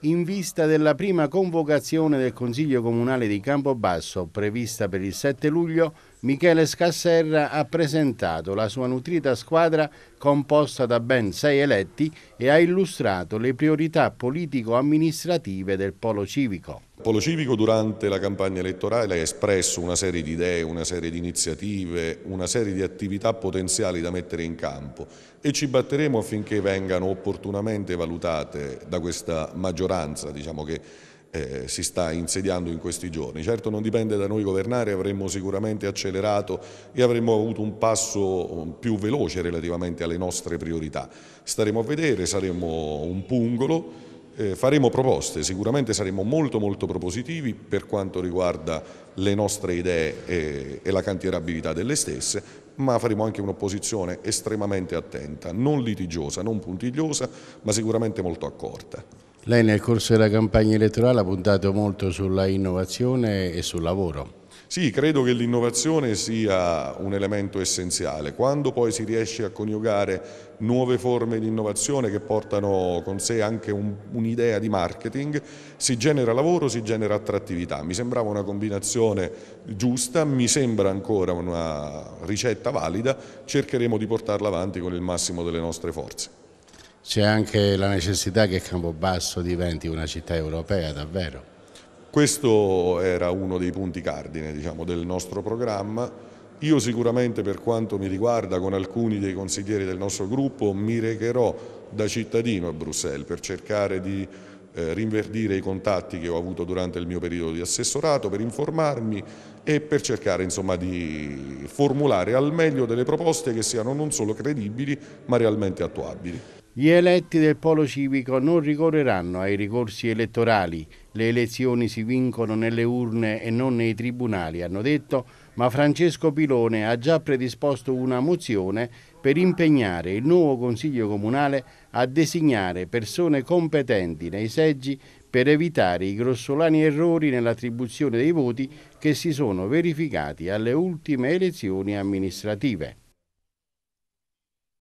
in vista della prima convocazione del Consiglio Comunale di Campobasso prevista per il 7 luglio Michele Scasserra ha presentato la sua nutrita squadra composta da ben sei eletti e ha illustrato le priorità politico-amministrative del Polo Civico. Il Polo Civico durante la campagna elettorale ha espresso una serie di idee, una serie di iniziative, una serie di attività potenziali da mettere in campo e ci batteremo affinché vengano opportunamente valutate da questa maggioranza diciamo che eh, si sta insediando in questi giorni. Certo non dipende da noi governare, avremmo sicuramente accelerato e avremmo avuto un passo più veloce relativamente alle nostre priorità. Staremo a vedere, saremo un pungolo. Eh, faremo proposte, sicuramente saremo molto molto propositivi per quanto riguarda le nostre idee e, eh, e la cantierabilità delle stesse, ma faremo anche un'opposizione estremamente attenta, non litigiosa, non puntigliosa, ma sicuramente molto accorta. Lei nel corso della campagna elettorale ha puntato molto sulla innovazione e sul lavoro. Sì, credo che l'innovazione sia un elemento essenziale. Quando poi si riesce a coniugare nuove forme di innovazione che portano con sé anche un'idea un di marketing, si genera lavoro, si genera attrattività. Mi sembrava una combinazione giusta, mi sembra ancora una ricetta valida, cercheremo di portarla avanti con il massimo delle nostre forze c'è anche la necessità che Campobasso diventi una città europea davvero. Questo era uno dei punti cardine diciamo, del nostro programma. Io sicuramente per quanto mi riguarda con alcuni dei consiglieri del nostro gruppo mi recherò da cittadino a Bruxelles per cercare di eh, rinverdire i contatti che ho avuto durante il mio periodo di assessorato, per informarmi e per cercare insomma, di formulare al meglio delle proposte che siano non solo credibili ma realmente attuabili. Gli eletti del Polo Civico non ricorreranno ai ricorsi elettorali, le elezioni si vincono nelle urne e non nei tribunali, hanno detto, ma Francesco Pilone ha già predisposto una mozione per impegnare il nuovo Consiglio Comunale a designare persone competenti nei seggi per evitare i grossolani errori nell'attribuzione dei voti che si sono verificati alle ultime elezioni amministrative.